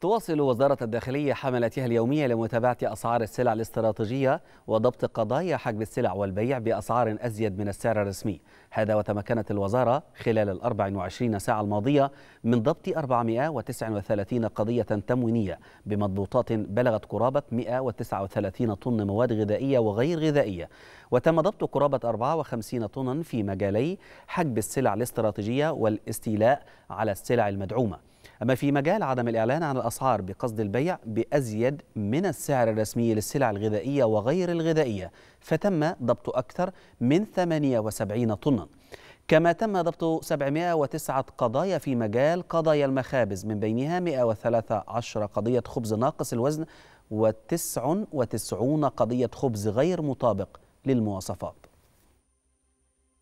تواصل وزارة الداخلية حملاتها اليومية لمتابعة أسعار السلع الاستراتيجية وضبط قضايا حجب السلع والبيع بأسعار أزيد من السعر الرسمي هذا وتمكنت الوزارة خلال ال 24 ساعة الماضية من ضبط 439 قضية تموينية بمضبوطات بلغت قرابة 139 طن مواد غذائية وغير غذائية وتم ضبط قرابة 54 طنا في مجالي حجب السلع الاستراتيجية والاستيلاء على السلع المدعومة أما في مجال عدم الإعلان عن الأسعار بقصد البيع بأزيد من السعر الرسمي للسلع الغذائية وغير الغذائية فتم ضبط أكثر من 78 طناً كما تم ضبط 709 قضايا في مجال قضايا المخابز من بينها 113 قضية خبز ناقص الوزن و99 قضية خبز غير مطابق للمواصفات